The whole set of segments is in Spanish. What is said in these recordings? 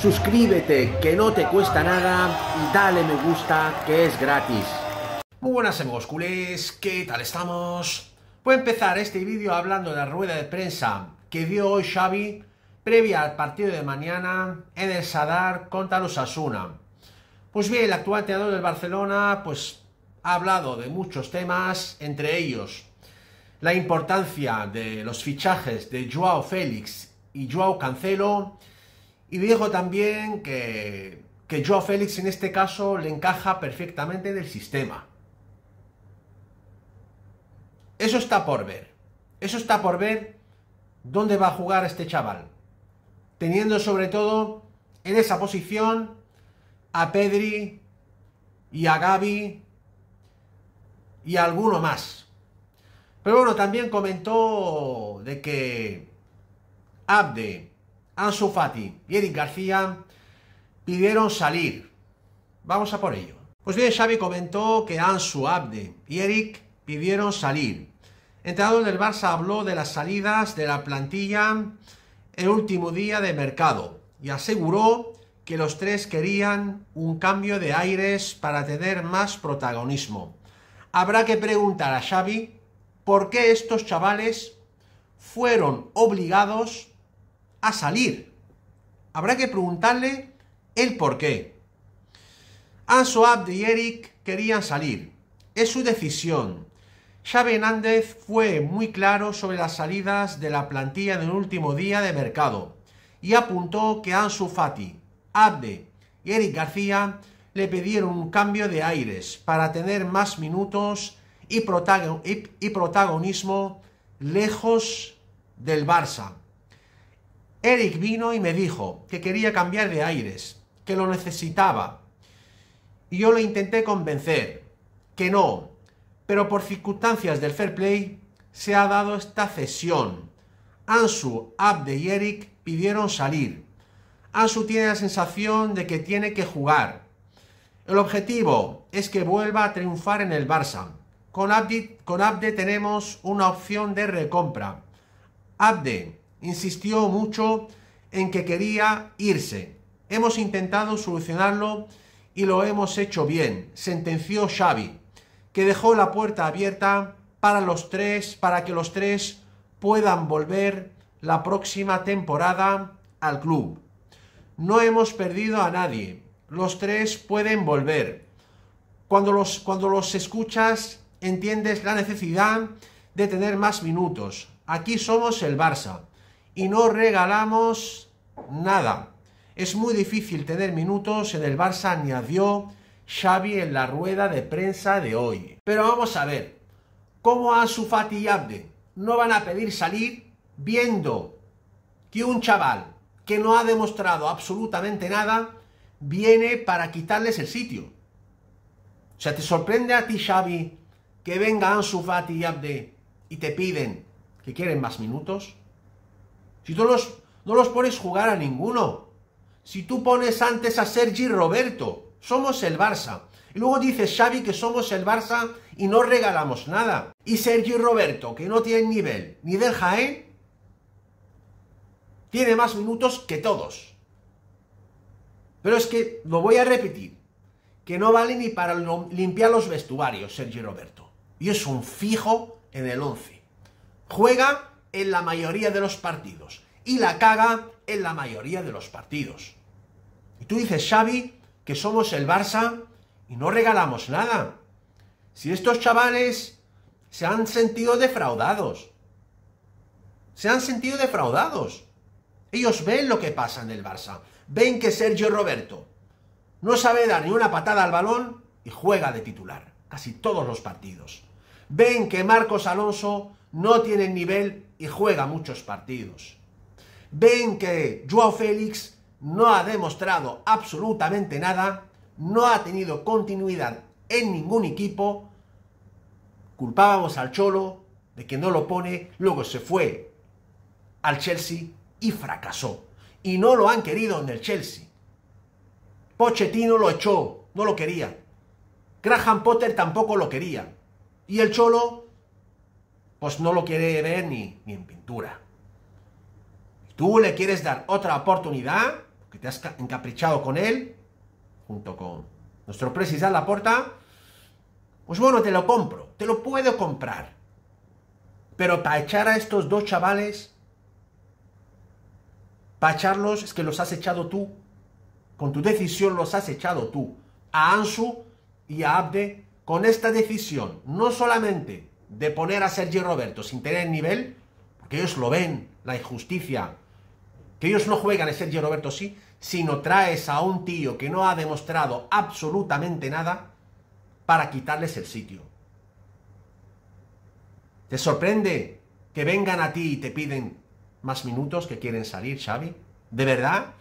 suscríbete que no te cuesta nada y dale me gusta que es gratis. Muy buenas amigos culés, ¿qué tal estamos? Voy a empezar este vídeo hablando de la rueda de prensa que dio hoy Xavi previa al partido de mañana en el Sadar contra los Asuna. Pues bien, el actual entrenador del Barcelona pues ha hablado de muchos temas, entre ellos la importancia de los fichajes de Joao Félix y Joao Cancelo, y dijo también que, que Félix en este caso le encaja perfectamente en el sistema. Eso está por ver. Eso está por ver dónde va a jugar este chaval. Teniendo sobre todo en esa posición a Pedri y a Gaby y a alguno más. Pero bueno, también comentó de que Abde Ansu Fati y Eric García pidieron salir. Vamos a por ello. Pues bien, Xavi comentó que Ansu Abde y Eric pidieron salir. El entrenador del Barça habló de las salidas de la plantilla el último día de mercado y aseguró que los tres querían un cambio de aires para tener más protagonismo. Habrá que preguntar a Xavi por qué estos chavales fueron obligados a salir. Habrá que preguntarle el por qué. Abde y Eric querían salir. Es su decisión. Xavi Hernández fue muy claro sobre las salidas de la plantilla del último día de mercado y apuntó que Ansu Fati, Abde y Eric García le pidieron un cambio de aires para tener más minutos y protagonismo lejos del Barça. Eric vino y me dijo que quería cambiar de aires, que lo necesitaba. Y yo lo intenté convencer, que no, pero por circunstancias del fair play se ha dado esta cesión. Ansu, Abde y Eric pidieron salir. Ansu tiene la sensación de que tiene que jugar. El objetivo es que vuelva a triunfar en el Barça. Con Abde, tenemos una opción de recompra. Abde, insistió mucho en que quería irse. Hemos intentado solucionarlo y lo hemos hecho bien, sentenció Xavi, que dejó la puerta abierta para los tres, para que los tres puedan volver la próxima temporada al club. No hemos perdido a nadie. Los tres pueden volver. Cuando los, cuando los escuchas, entiendes la necesidad de tener más minutos. Aquí somos el Barça y no regalamos nada. Es muy difícil tener minutos en el Barça, añadió Xavi en la rueda de prensa de hoy. Pero vamos a ver, ¿cómo a y Abde no van a pedir salir viendo que un chaval que no ha demostrado absolutamente nada viene para quitarles el sitio? O sea, ¿te sorprende a ti, Xavi, que venga Ansu Fati y Abde y te piden que quieren más minutos? Si tú los, no los pones jugar a ninguno. Si tú pones antes a Sergi Roberto, somos el Barça. Y luego dice Xavi que somos el Barça y no regalamos nada. Y Sergi Roberto, que no tiene nivel ni del Jaén, tiene más minutos que todos. Pero es que, lo voy a repetir, que no vale ni para limpiar los vestuarios Sergi Roberto. Y es un fijo en el 11. Juega en la mayoría de los partidos. Y la caga en la mayoría de los partidos. Y tú dices, Xavi, que somos el Barça y no regalamos nada. Si estos chavales se han sentido defraudados. Se han sentido defraudados. Ellos ven lo que pasa en el Barça. Ven que Sergio Roberto no sabe dar ni una patada al balón y juega de titular. Casi todos los partidos. Ven que Marcos Alonso no tiene nivel y juega muchos partidos. Ven que Joao Félix no ha demostrado absolutamente nada, no ha tenido continuidad en ningún equipo. Culpábamos al Cholo de que no lo pone, luego se fue al Chelsea y fracasó. Y no lo han querido en el Chelsea. Pochettino lo echó, no lo quería. Graham Potter tampoco lo quería. Y el Cholo pues no lo quiere ver ni, en pintura. Y tú le quieres dar otra oportunidad, que te has encaprichado con él, junto con nuestro presidente la puerta, pues bueno, te lo compro, te lo puedo comprar. Pero para echar a estos dos chavales, para echarlos es que los has echado tú. Con tu decisión los has echado tú. A Ansu y a Abde, con esta decisión, no solamente de poner a Sergio Roberto sin tener nivel, porque ellos lo ven, la injusticia, que ellos no juegan a Sergio Roberto sí, sino traes a un tío que no ha demostrado absolutamente nada para quitarles el sitio. ¿Te sorprende que vengan a ti y te piden más minutos que quieren salir, Xavi? ¿De verdad?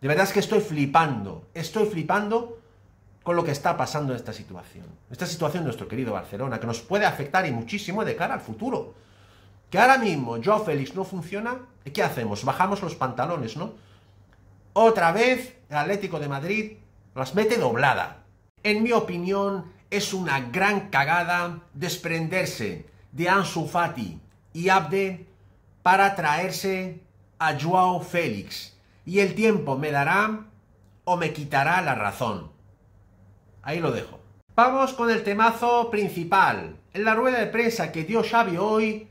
De verdad es que estoy flipando, estoy flipando con lo que está pasando en esta situación. Esta situación de nuestro querido Barcelona, que nos puede afectar y muchísimo de cara al futuro. Que ahora mismo Joao Félix no funciona, ¿qué hacemos? Bajamos los pantalones, ¿no? Otra vez el Atlético de Madrid las mete doblada. En mi opinión, es una gran cagada desprenderse de Ansu Fati y Abde para traerse a Joao Félix. Y el tiempo me dará o me quitará la razón. Ahí lo dejo. Vamos con el temazo principal. En la rueda de prensa que dio Xavi hoy,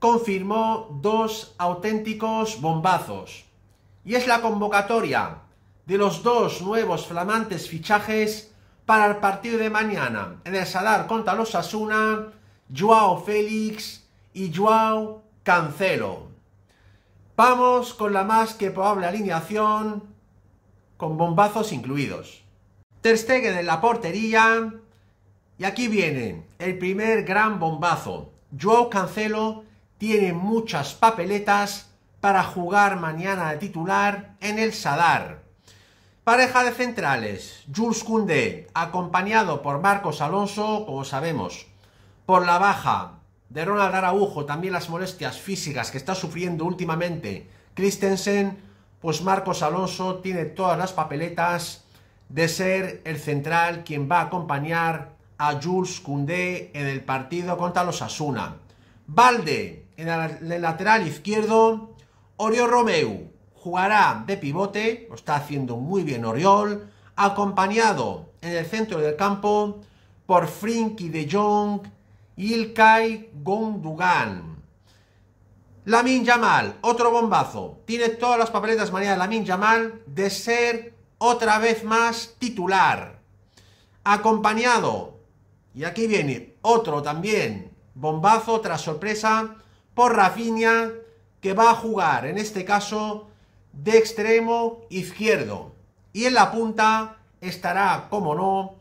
confirmó dos auténticos bombazos. Y es la convocatoria de los dos nuevos flamantes fichajes para el partido de mañana. En el salar contra los Asuna, Joao Félix y Joao Cancelo. Vamos con la más que probable alineación, con bombazos incluidos. Ter Stegen en la portería. Y aquí viene el primer gran bombazo. Joao Cancelo tiene muchas papeletas para jugar mañana de titular en el Sadar. Pareja de centrales, Jules Koundé, acompañado por Marcos Alonso, como sabemos, por la baja de Ronald Araujo, también las molestias físicas que está sufriendo últimamente Christensen, pues Marcos Alonso tiene todas las papeletas de ser el central quien va a acompañar a Jules Koundé en el partido contra los Asuna. Valde en el lateral izquierdo, Oriol Romeu jugará de pivote, lo está haciendo muy bien Oriol, acompañado en el centro del campo por Frinky de Jong y Ilkay Gondugan. Lamin Yamal, otro bombazo. Tiene todas las papeletas María Lamin Yamal de ser otra vez más titular. Acompañado, y aquí viene otro también, bombazo tras sorpresa, por Rafinha, que va a jugar, en este caso, de extremo izquierdo. Y en la punta estará, como no,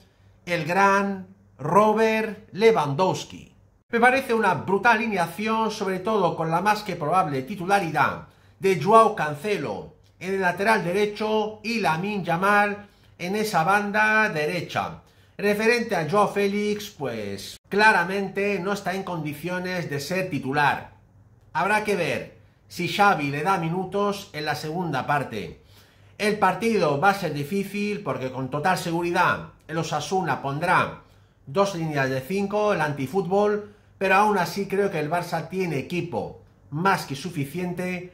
el gran Robert Lewandowski. Me parece una brutal alineación, sobre todo con la más que probable titularidad de Joao Cancelo en el lateral derecho y Lamin Yamal en esa banda derecha. Referente a Joao Félix, pues claramente no está en condiciones de ser titular. Habrá que ver si Xavi le da minutos en la segunda parte. El partido va a ser difícil porque con total seguridad el Osasuna pondrá dos líneas de cinco, el antifútbol, pero aún así creo que el Barça tiene equipo más que suficiente